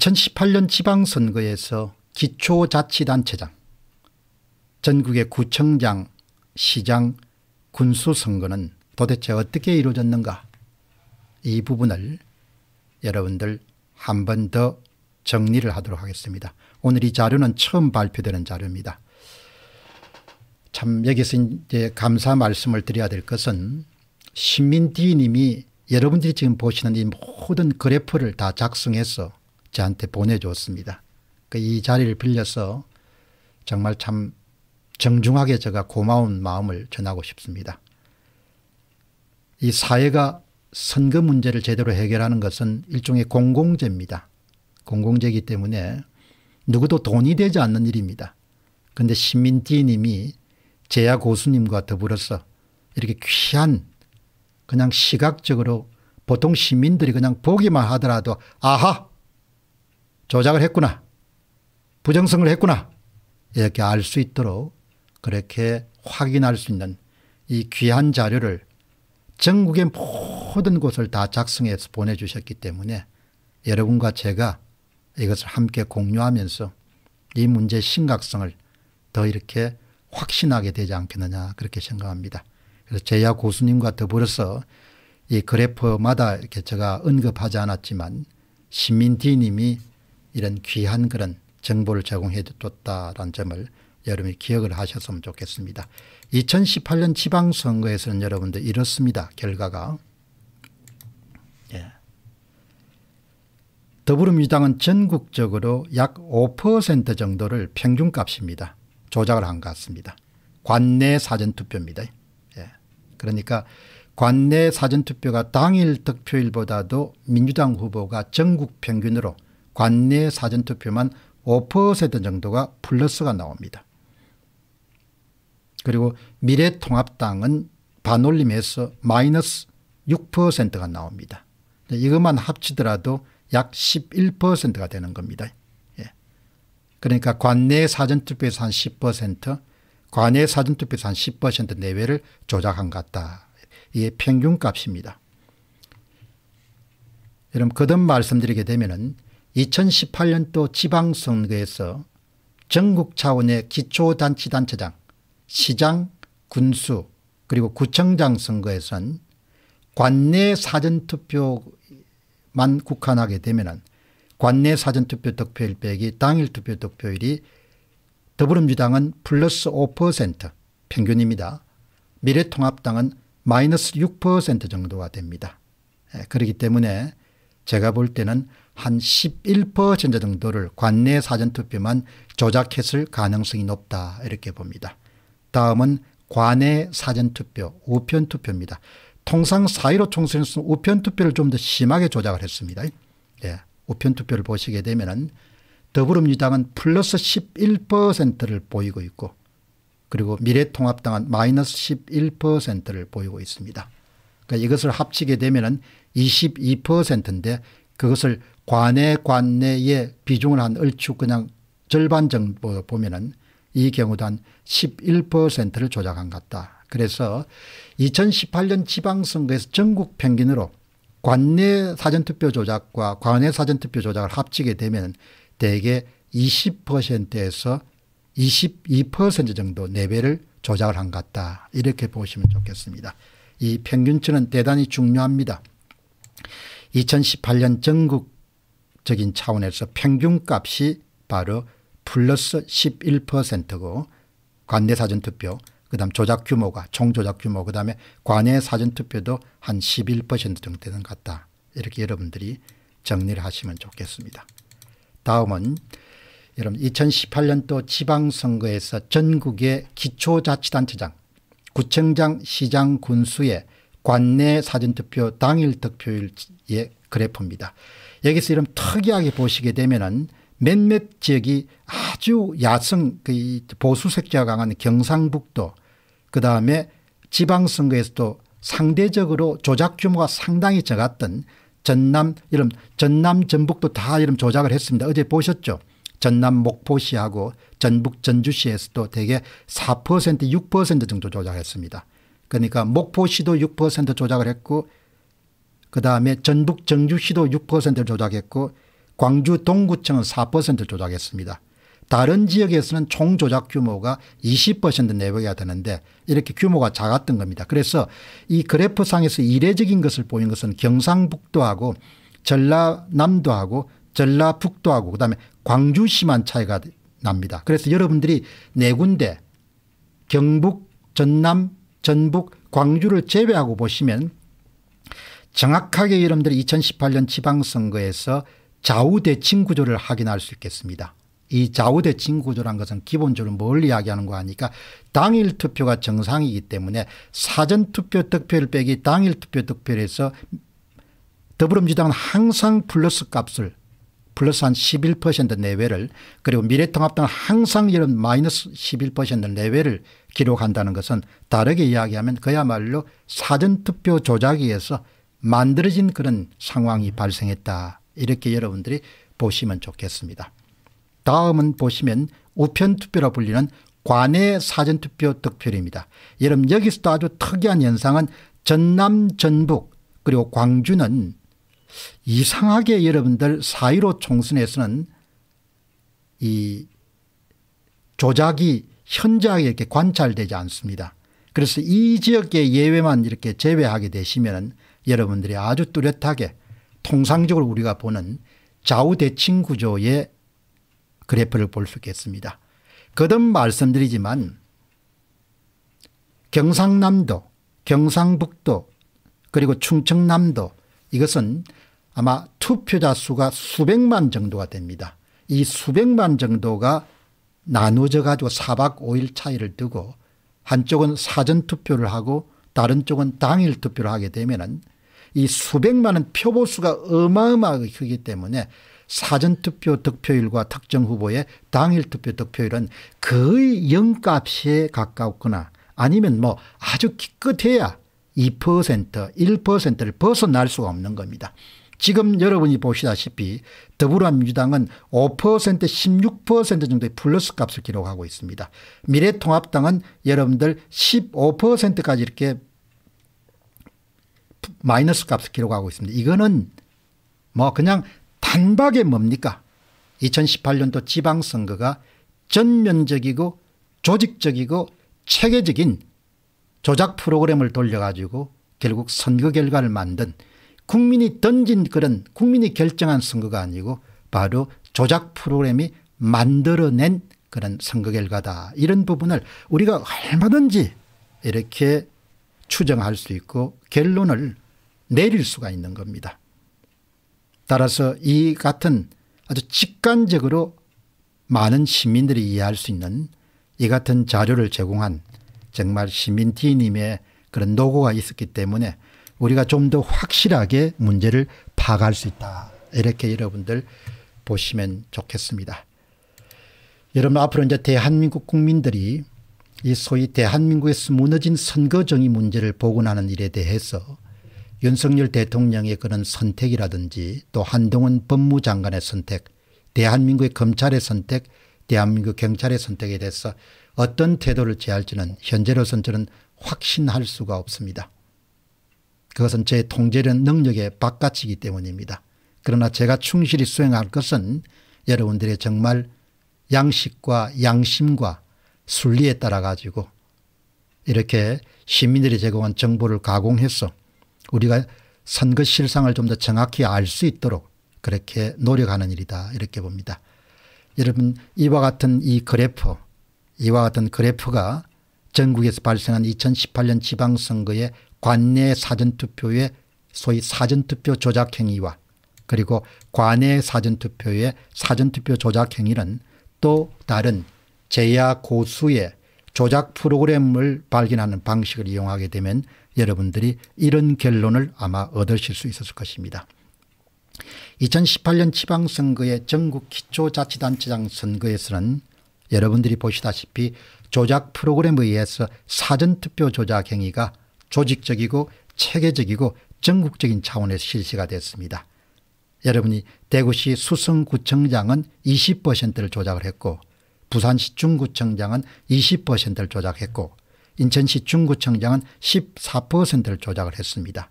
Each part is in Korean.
2018년 지방선거에서 기초자치단체장, 전국의 구청장, 시장, 군수선거는 도대체 어떻게 이루어졌는가 이 부분을 여러분들 한 번 더 정리를 하도록 하겠습니다. 오늘 이 자료는 처음 발표되는 자료입니다. 참 여기서 이제 감사 말씀을 드려야 될 것은 신민디 님이 여러분들이 지금 보시는 이 모든 그래프를 다 작성해서 저한테 보내줬습니다. 그이 자리를 빌려서 정말 참 정중하게 제가 고마운 마음을 전하고 싶습니다. 이 사회가 선거 문제를 제대로 해결하는 것은 일종의 공공재입니다. 공공재이기 때문에 누구도 돈이 되지 않는 일입니다. 그런데 신민띠님이 제야 고수님과 더불어서 이렇게 귀한 그냥 시각적으로 보통 시민들이 그냥 보기만 하더라도 아하 조작을 했구나. 부정성을 했구나. 이렇게 알 수 있도록 그렇게 확인할 수 있는 이 귀한 자료를 전국의 모든 곳을 다 작성해서 보내주셨기 때문에 여러분과 제가 이것을 함께 공유하면서 이 문제의 심각성을 더 이렇게 확신하게 되지 않겠느냐 그렇게 생각합니다. 그래서 제야 고수님과 더불어서 이 그래프마다 이렇게 제가 언급하지 않았지만 시민디님이 이런 귀한 그런 정보를 제공해 줬다라는 점을 여러분이 기억을 하셨으면 좋겠습니다. 2018년 지방선거에서는 여러분들 이렇습니다. 결과가. 예. 더불어민주당은 전국적으로 약 5% 정도를 평균값입니다. 조작을 한 것 같습니다. 관내 사전투표입니다. 예. 그러니까 관내 사전투표가 당일 득표율보다도 민주당 후보가 전국 평균으로 관내 사전투표만 5% 정도가 플러스가 나옵니다. 그리고 미래통합당은 반올림에서 마이너스 6%가 나옵니다. 이것만 합치더라도 약 11%가 되는 겁니다. 예. 그러니까 관내 사전투표에서 한 10%, 관내 사전투표에서 한 10% 내외를 조작한 것 같다. 이게 평균값입니다. 여러분 거듭 말씀드리게 되면 은 2018년도 지방선거에서 전국 차원의 기초단체단체장, 시장, 군수 그리고 구청장 선거에선 관내 사전투표만 국한하게 되면 관내 사전투표 득표율 빼기 당일 투표 득표율이 더불어민주당은 플러스 5% 평균입니다. 미래통합당은 마이너스 6% 정도가 됩니다. 예, 그렇기 때문에 제가 볼 때는 한11% 정도를 관내 사전투표만 조작했을 가능성이 높다 이렇게 봅니다. 다음은 관내 사전투표 우편투표입니다. 통상 4.15 총선에서 우편투표를 좀 더 심하게 조작을 했습니다. 예, 우편투표를 보시게 되면 더불어민주당은 플러스 11%를 보이고 있고 그리고 미래통합당은 마이너스 11%를 보이고 있습니다. 그러니까 이것을 합치게 되면 22%인데 그것을 관의 관내에 비중을 한 얼추 그냥 절반 정도 보면은 이 경우도 한 11%를 조작한 것 같다. 그래서 2018년 지방선거에서 전국 평균으로 관내 사전투표 조작과 관외 사전투표 조작을 합치게 되면 대개 20%에서 22% 정도 내외를 조작을 한것 같다. 이렇게 보시면 좋겠습니다. 이 평균치는 대단히 중요합니다. 2018년 전국적인 차원에서 평균값이 바로 플러스 11%고 관내 사전투표 그다음 조작 규모가 총조작 규모 그다음에 관내 사전투표도 한 11% 정도 되는 것 같다. 이렇게 여러분들이 정리를 하시면 좋겠습니다. 다음은 여러분 2018년도 지방선거에서 전국의 기초자치단체장 구청장 시장 군수의 관내 사전투표 당일 득표율의 예, 그래프입니다. 여기서 이런 특이하게 보시게 되면은 몇몇 지역이 아주 야성 그 보수 색채가 강한 경상북도 그다음에 지방선거에서도 상대적으로 조작 규모가 상당히 적었던 전남 이런 전남 전북도 다 이런 조작을 했습니다. 어제 보셨죠? 전남 목포시하고 전북 전주시에서도 대개 4% 6% 정도 조작했습니다. 그러니까 목포시도 6% 조작을 했고 그다음에 전북 정주시도 6% 조작했고 광주 동구청은 4% 조작했습니다. 다른 지역에서는 총 조작 규모가 20% 내외가 되는데 이렇게 규모가 작았던 겁니다. 그래서 이 그래프상에서 이례적인 것을 보인 것은 경상북도하고 전라남도하고 전라북도하고 그다음에 광주시만 차이가 납니다. 그래서 여러분들이 네 군데 경북 전남 전북 광주를 제외하고 보시면 정확하게 여러분들이 2018년 지방선거에서 좌우대칭 구조를 확인할 수 있겠습니다. 이 좌우대칭 구조란 것은 기본적으로 뭘 이야기하는 거 하니까 당일 투표가 정상이기 때문에 사전투표 득표율 빼기 당일 투표 득표에서 더불어민주당은 항상 플러스 값을 플러스 한 11% 내외를 그리고 미래통합당 항상 이런 마이너스 11% 내외를 기록한다는 것은 다르게 이야기하면 그야말로 사전투표 조작에 의해서 만들어진 그런 상황이 발생했다 이렇게 여러분들이 보시면 좋겠습니다. 다음은 보시면 우편투표라 불리는 관내 사전투표 득표입니다 여러분 여기서도 아주 특이한 현상은 전남 전북 그리고 광주는 이상하게 여러분들 사1로 총선에서는 이 조작이 현저하게 이렇게 관찰되지 않습니다. 그래서 이 지역의 예외만 이렇게 제외하게 되시면 여러분들이 아주 뚜렷하게 통상적으로 우리가 보는 좌우대칭 구조의 그래프를 볼 수 있겠습니다. 거듭 말씀드리지만 경상남도 경상북도 그리고 충청남도 이것은 아마 투표자 수가 수백만 정도가 됩니다. 이 수백만 정도가 나누어져 가지고 4박 5일 차이를 두고 한쪽은 사전투표를 하고 다른 쪽은 당일 투표를 하게 되면 은이 수백만은 표보수가 어마어마하게 크기 때문에 사전투표 득표율과 특정 후보의 당일 투표 득표율은 거의 영값에 가깝거나 아니면 뭐 아주 기껏해야 2%, 1%를 벗어날 수가 없는 겁니다. 지금 여러분이 보시다시피 더불어민주당은 5% 16% 정도의 플러스 값을 기록하고 있습니다. 미래통합당은 여러분들 15%까지 이렇게 마이너스 값을 기록하고 있습니다. 이거는 뭐 그냥 단박에 뭡니까 2018년도 지방선거가 전면적이고 조직적이고 체계적인 조작 프로그램을 돌려가지고 결국 선거 결과를 만든 국민이 던진 그런 국민이 결정한 선거가 아니고 바로 조작 프로그램이 만들어낸 그런 선거 결과다. 이런 부분을 우리가 얼마든지 이렇게 추정할 수 있고 결론을 내릴 수가 있는 겁니다. 따라서 이 같은 아주 직관적으로 많은 시민들이 이해할 수 있는 이 같은 자료를 제공한 정말 시민 D님의 그런 노고가 있었기 때문에 우리가 좀 더 확실하게 문제를 파악할 수 있다. 이렇게 여러분들 보시면 좋겠습니다. 여러분 앞으로 이제 대한민국 국민들이 이 소위 대한민국에서 무너진 선거정의 문제를 복원하는 일에 대해서 윤석열 대통령의 그런 선택이라든지 또 한동훈 법무장관의 선택, 대한민국의 검찰의 선택, 대한민국 경찰의 선택에 대해서 어떤 태도를 취할지는 현재로선 저는 확신할 수가 없습니다. 그것은 제 통제력 능력의 바깥이기 때문입니다. 그러나 제가 충실히 수행할 것은 여러분들의 정말 양식과 양심과 순리에 따라 가지고 이렇게 시민들이 제공한 정보를 가공해서 우리가 선거 실상을 좀 더 정확히 알 수 있도록 그렇게 노력하는 일이다 이렇게 봅니다. 여러분 이와 같은 이 그래프 이와 같은 그래프가 전국에서 발생한 2018년 지방선거의 관내 사전투표의 소위 사전투표 조작 행위와 그리고 관내 사전투표의 사전투표 조작 행위는 또 다른 제야 고수의 조작 프로그램을 발견하는 방식을 이용하게 되면 여러분들이 이런 결론을 아마 얻으실 수 있었을 것입니다. 2018년 지방선거의 전국 기초자치단체장 선거에서는 여러분들이 보시다시피 조작 프로그램에 의해서 사전투표 조작 행위가 조직적이고 체계적이고 전국적인 차원에서 실시가 됐습니다. 여러분이 대구시 수성구청장은 20%를 조작을 했고 부산시 중구청장은 20%를 조작했고 인천시 중구청장은 14%를 조작을 했습니다.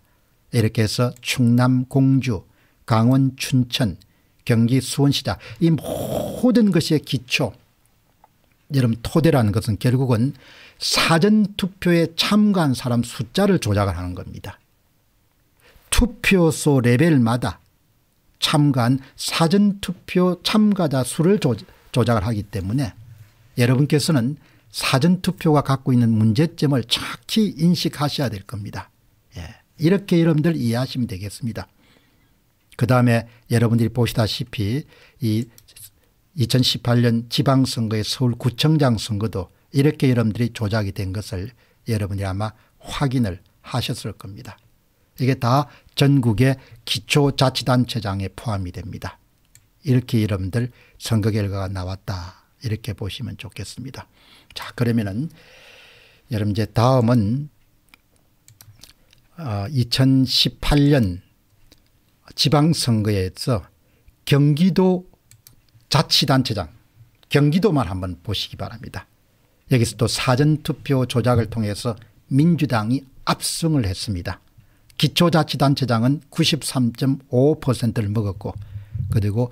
이렇게 해서 충남 공주, 강원 춘천, 경기 수원시장 이 모든 것의 기초 여러분 토대라는 것은 결국은 사전투표에 참가한 사람 숫자를 조작을 하는 겁니다. 투표소 레벨마다 참가한 사전투표 참가자 수를 조, 작을 하기 때문에 여러분께서는 사전투표가 갖고 있는 문제점을 정확히 인식하셔야 될 겁니다. 예. 이렇게 여러분들 이해하시면 되겠습니다. 그 다음에 여러분들이 보시다시피 이 2018년 지방선거의 서울구청장 선거도 이렇게 여러분들이 조작이 된 것을 여러분이 아마 확인을 하셨을 겁니다. 이게 다 전국의 기초자치단체장에 포함이 됩니다. 이렇게 여러분들 선거 결과가 나왔다 이렇게 보시면 좋겠습니다. 자 그러면은 여러분 이제 다음은 어, 2018년 지방선거에서 경기도 자치단체장 경기도만 한번 보시기 바랍니다. 여기서 또 사전투표 조작을 통해서 민주당이 압승을 했습니다. 기초자치단체장은 93.5%를 먹었고 그리고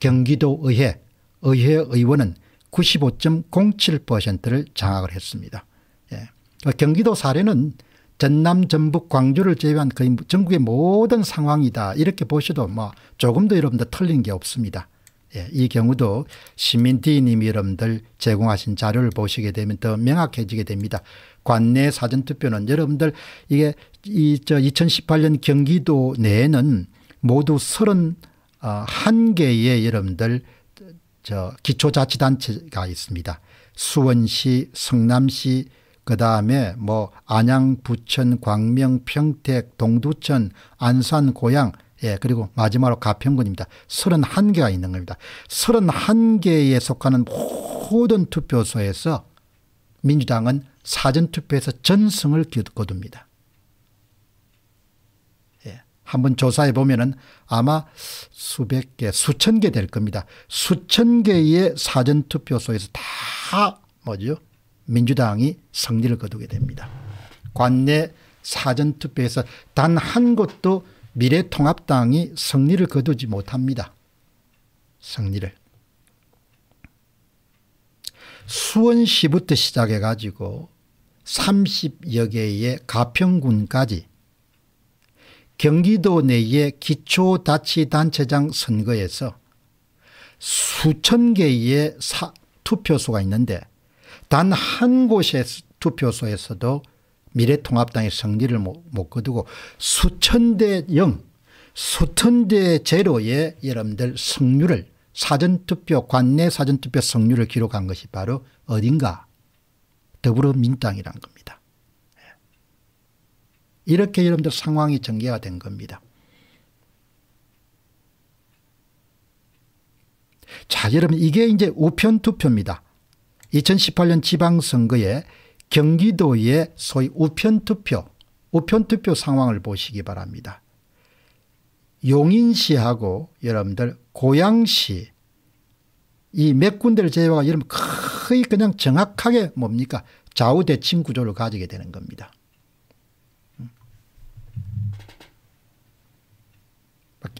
경기도의회 의회의원은 95.07%를 장악을 했습니다. 예. 경기도 사례는 전남 전북 광주를 제외한 거의 전국의 모든 상황이다 이렇게 보셔도 뭐 조금도 여러분들 틀린 게 없습니다. 예, 이 경우도 시민티님 여러분들 제공하신 자료를 보시게 되면 더 명확해지게 됩니다. 관내 사전투표는 여러분들 이게 이저 2018년 경기도 내에는 모두 31개의 어, 여러분들 저 기초자치단체가 있습니다. 수원시, 성남시, 그 다음에 뭐 안양, 부천, 광명, 평택, 동두천, 안산, 고양 예, 그리고 마지막으로 가평군입니다. 31개가 있는 겁니다. 31개에 속하는 모든 투표소에서 민주당은 사전투표에서 전승을 거둡니다. 예, 한번 조사해 보면 아마 수백 개, 수천 개 될 겁니다. 수천 개의 사전투표소에서 다 뭐죠? 민주당이 승리를 거두게 됩니다. 관내 사전투표에서 단 한 곳도 미래통합당이 승리를 거두지 못합니다. 승리를. 수원시부터 시작해가지고 30여 개의 가평군까지 경기도 내의 기초자치단체장 선거에서 수천 개의 투표소가 있는데 단 한 곳의 투표소에서도 미래통합당의 승리를 못, 못 거두고 수천 대 0, 수천 대 제로의 여러분들 승률을 사전투표 관내 사전투표 승률을 기록한 것이 바로 어딘가 더불어민당이란 겁니다. 예. 이렇게 여러분들 상황이 전개가 된 겁니다. 자 여러분 이게 이제 우편투표입니다. 2018년 지방선거에 경기도의 소위 우편투표, 우편투표 상황을 보시기 바랍니다. 용인시하고 여러분들 고양시 이 몇 군데를 제외하고 여러분 거의 그냥 정확하게 뭡니까 좌우대칭 구조를 가지게 되는 겁니다. 음.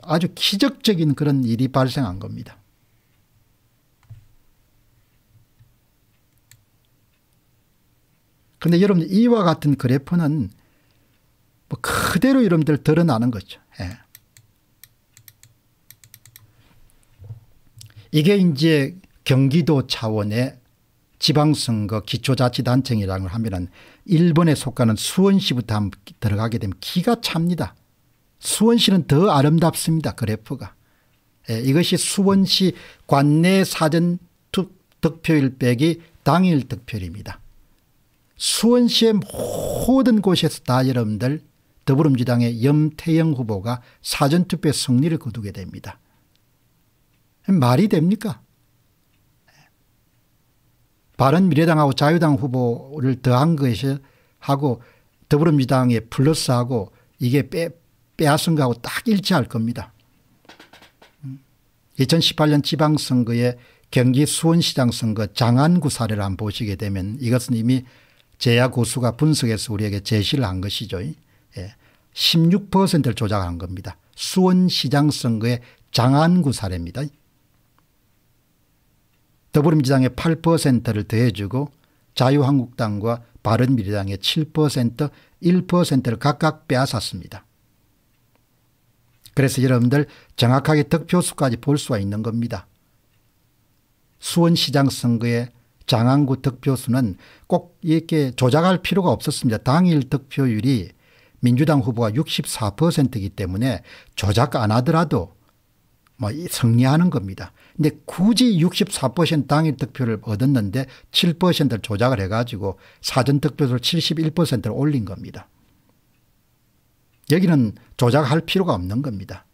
아주 기적적인 그런 일이 발생한 겁니다. 그런데 여러분 이와 같은 그래프는 뭐 그대로 여러분들 드러나는 거죠. 예. 이게 이제 경기도 차원의 지방선거 기초자치단체이라는 걸 하면은 일본에 속하는 수원시부터 들어가게 되면 기가 찹니다. 수원시는 더 아름답습니다. 그래프가. 예, 이것이 수원시 관내 사전 득표율 빼기 당일 득표입니다 수원시의 모든 곳에서 다 여러분들 더불어민주당의 염태영 후보가 사전투표에 승리를 거두게 됩니다. 말이 됩니까? 바른미래당하고 자유당 후보를 더한 것이 하고 더불어민주당의 플러스하고 이게 빼, 빼앗은 거하고 딱 일치할 겁니다. 2018년 음. 지방선거에 경기 수원시장 선거 장안구 사례를 한번 보시게 되면 이것은 이미 제야 고수가 분석해서 우리에게 제시를 한 것이죠. 16%를 예. 조작한 겁니다. 수원시장 선거의 장안구 사례입니다. 더불어민주당의 8%를 더해주고 자유한국당과 바른미래당의 7% 1%를 각각 빼앗았습니다. 그래서 여러분들 정확하게 득표수까지 볼 수가 있는 겁니다. 수원시장 선거의 장안구 득표수는 꼭 이렇게 조작할 필요가 없었습니다. 당일 득표율이 민주당 후보가 64%이기 때문에 조작 안 하더라도 뭐 승리하는 겁니다. 근데 굳이 64% 당일 득표를 얻었는데 7%를 조작을 해가지고 사전 득표를 71%를 올린 겁니다. 여기는 조작할 필요가 없는 겁니다.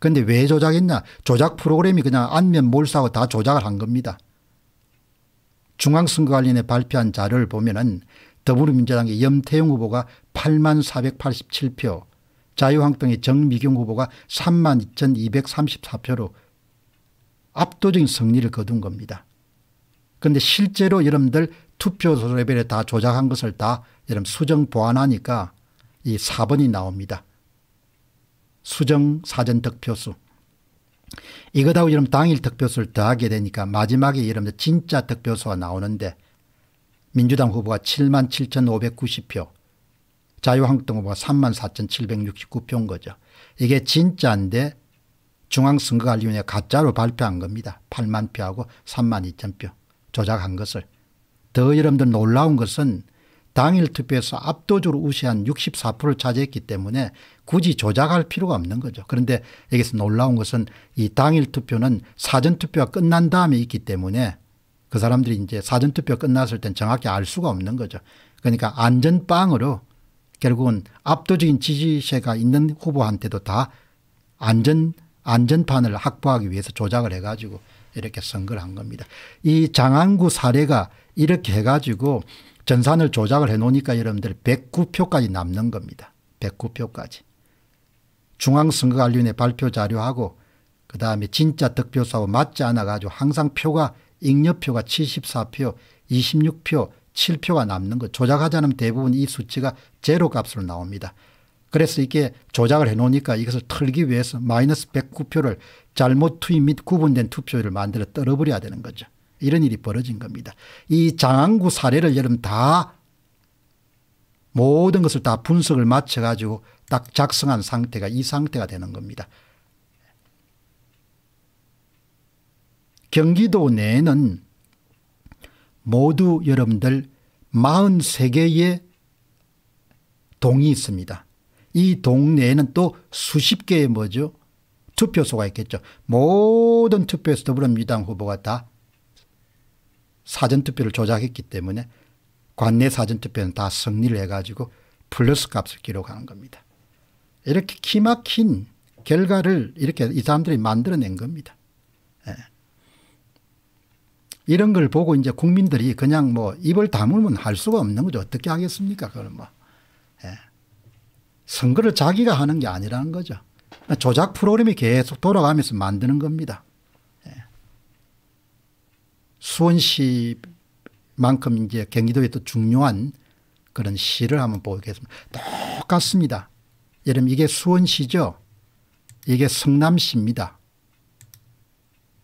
그런데 왜 조작했냐? 조작 프로그램이 그냥 안면 몰사하고다 조작을 한 겁니다. 중앙선거관리위원 발표한 자료를 보면은 더불어민주당의 염태용 후보가 8만 487표, 자유한국당의 정미경 후보가 3만 2234표로 압도적인 승리를 거둔 겁니다. 그런데 실제로 여러분들 투표 소 레벨에 다 조작한 것을 다 여러분 수정 보완하니까 이 4번이 나옵니다. 수정 사전 득표수. 이거다고 여러분 당일 득표수를 더하게 되니까 마지막에 여러분 진짜 득표수가 나오는데 민주당 후보가 7만 7,590표 자유한국당 후보가 3만 4,769표인 거죠. 이게 진짜인데 중앙선거관리위원회가 가짜로 발표한 겁니다. 8만 표하고 3만 2천 표 조작한 것을. 더 여러분들 놀라운 것은 당일 투표에서 압도적으로 우세한 64%를 차지했기 때문에 굳이 조작할 필요가 없는 거죠. 그런데 여기서 놀라운 것은 이 당일 투표는 사전 투표가 끝난 다음에 있기 때문에 그 사람들이 이제 사전 투표 끝났을 땐 정확히 알 수가 없는 거죠. 그러니까 안전빵으로 결국은 압도적인 지지세가 있는 후보한테도 다 안전 안전판을 확보하기 위해서 조작을 해가지고 이렇게 선거를 한 겁니다. 이 장안구 사례가 이렇게 해가지고 전산을 조작을 해놓으니까 여러분들 109표까지 남는 겁니다. 109표까지. 중앙선거관리위원회 발표 자료하고 그 다음에 진짜 득표수하고 맞지 않아가지고 항상 표가 잉여표가 74표, 26표, 7표가 남는 거 조작하지 않으면 대부분 이 수치가 제로 값으로 나옵니다. 그래서 이게 조작을 해놓으니까 이것을 틀기 위해서 마이너스 109표를 잘못 투입 및 구분된 투표율을 만들어 떨어버려야 되는 거죠. 이런 일이 벌어진 겁니다. 이 장안구 사례를 여러분 다 모든 것을 다 분석을 마쳐가지고 딱 작성한 상태가 이 상태가 되는 겁니다. 경기도 내에는 모두 여러분들 43개의 동이 있습니다. 이 동네에는 또 수십 개의 뭐죠? 투표소가 있겠죠. 모든 투표에서 더불어민주당 후보가 다 사전투표를 조작했기 때문에 관내 사전투표는 다 승리를 해가지고 플러스 값을 기록하는 겁니다. 이렇게 기막힌 결과를 이렇게 이 사람들이 만들어낸 겁니다. 예. 이런 걸 보고 이제 국민들이 그냥 뭐 입을 다물면 할 수가 없는 거죠. 어떻게 하겠습니까? 그건 뭐. 예. 선거를 자기가 하는 게 아니라는 거죠. 조작 프로그램이 계속 돌아가면서 만드는 겁니다. 수원시만큼 이제 경기도에 도 중요한 그런 시를 한번 보겠습니다. 똑같습니다. 여러분 이게 수원시죠. 이게 성남시입니다.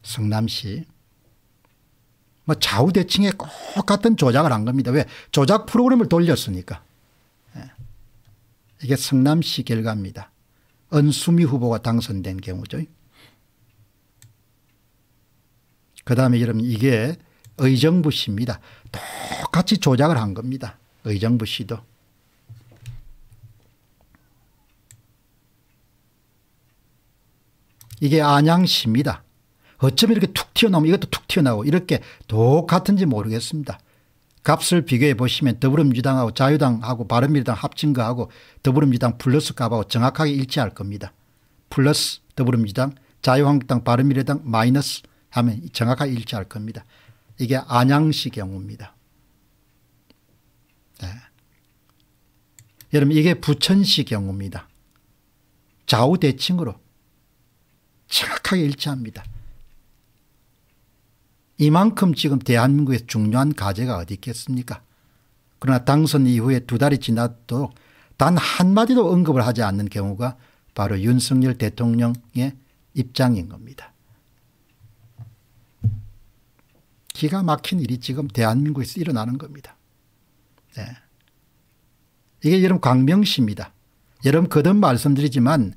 성남시. 뭐 좌우대칭에 꼭 같은 조작을 한 겁니다. 왜? 조작 프로그램을 돌렸으니까. 예. 이게 성남시 결과입니다. 은수미 후보가 당선된 경우죠. 그다음에 여러분 이게 의정부 씨입니다. 똑같이 조작을 한 겁니다. 의정부 씨도. 이게 안양시입니다. 어쩜 이렇게 툭 튀어나오면 이것도 툭 튀어나오고 이렇게 똑같은지 모르겠습니다. 값을 비교해 보시면 더불어민주당하고 자유당하고 바른미래당 합친 거하고 더불어민주당 플러스 값하고 정확하게 일치할 겁니다. 플러스 더불어민주당 자유한국당 바른미래당 마이너스 하면 정확하게 일치할 겁니다. 이게 안양시 경우입니다. 네. 여러분 이게 부천시 경우입니다. 좌우 대칭으로 정확하게 일치합니다. 이만큼 지금 대한민국의 중요한 과제가 어디 있겠습니까? 그러나 당선 이후에 두 달이 지나도록 단 한마디도 언급을 하지 않는 경우가 바로 윤석열 대통령의 입장인 겁니다. 기가 막힌 일이 지금 대한민국에서 일어나는 겁니다. 네. 이게 여러분 광명시입니다. 여러분 거듭 말씀드리지만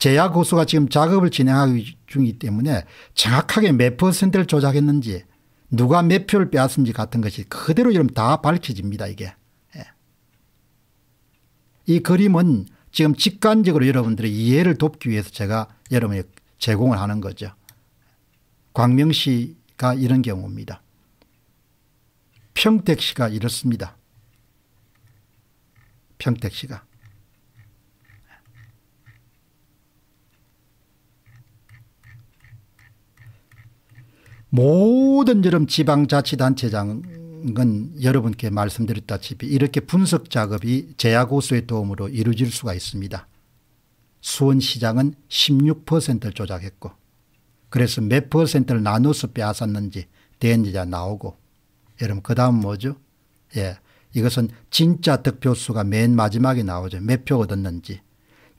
제야고수가 지금 작업을 진행하기 중이기 때문에 정확하게 몇 퍼센트를 조작했는지 누가 몇 표를 빼앗은지 같은 것이 그대로 여러분 다 밝혀집니다 이게. 네. 이 그림은 지금 직관적으로 여러분들의 이해를 돕기 위해서 제가 여러분에 제공을 하는 거죠. 광명시 가 이런 경우입니다. 평택 씨가 이렇습니다. 평택 씨가. 모든 여름 지방자치단체장은 여러분께 말씀드렸다시피 이렇게 분석 작업이 제야고수의 도움으로 이루어질 수가 있습니다. 수원시장은 16%를 조작했고 그래서 몇 퍼센트를 나눠서 빼앗았는지 대연자 나오고 여러분 그 다음 뭐죠? 예, 이것은 진짜 득표수가 맨 마지막에 나오죠. 몇 표 얻었는지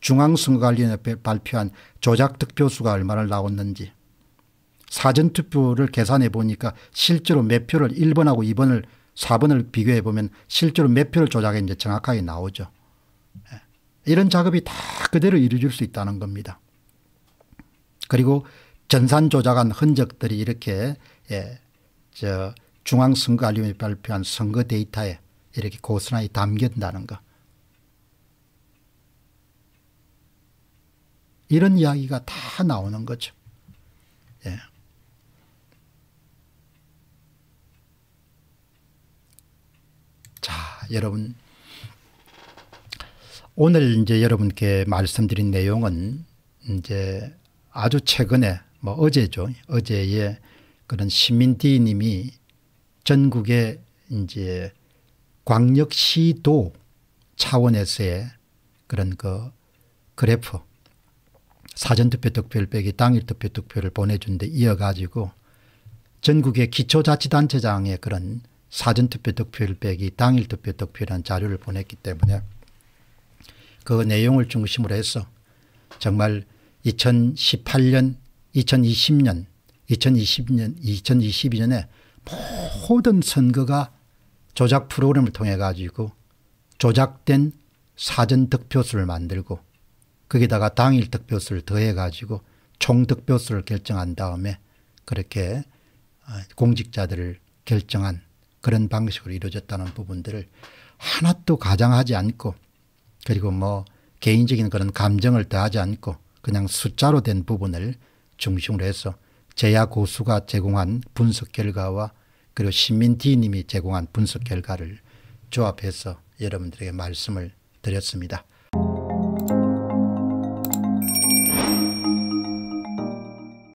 중앙선거관리위원회 발표한 조작 득표수가 얼마나 나왔는지 사전투표를 계산해 보니까 실제로 몇 표를 1번하고 2번을 4번을 비교해 보면 실제로 몇 표를 조작했는지 정확하게 나오죠. 예, 이런 작업이 다 그대로 이루어질 수 있다는 겁니다. 그리고 전산 조작한 흔적들이 이렇게 예, 저 중앙선거관리위원회 발표한 선거 데이터에 이렇게 고스란히 담긴다는 것. 이런 이야기가 다 나오는 거죠. 예. 자, 여러분. 오늘 이제 여러분께 말씀드린 내용은 이제 아주 최근에 뭐 어제죠. 어제에 그런 시민디님이 전국의 이제 광역시도 차원에서의 그런 그 그래프 사전투표 득표율 빼기 당일 투표 득표를 보내준 데 이어가지고 전국의 기초자치단체장의 그런 사전투표 득표율 빼기 당일 투표 득표라는 자료를 보냈기 때문에 그 내용을 중심으로 해서 정말 2018년 2020년, 2020년, 2022년에 모든 선거가 조작 프로그램을 통해 가지고 조작된 사전 득표수를 만들고 거기다가 당일 득표수를 더해 가지고 총 득표수를 결정한 다음에 그렇게 아, 공직자들을 결정한 그런 방식으로 이루어졌다는 부분들을 하나도 가장하지 않고 그리고 뭐 개인적인 그런 감정을 더하지 않고 그냥 숫자로 된 부분을 중심으로 해서 제야 고수가 제공한 분석 결과와 그리고 신민 D님이 제공한 분석 결과를 조합해서 여러분들에게 말씀을 드렸습니다.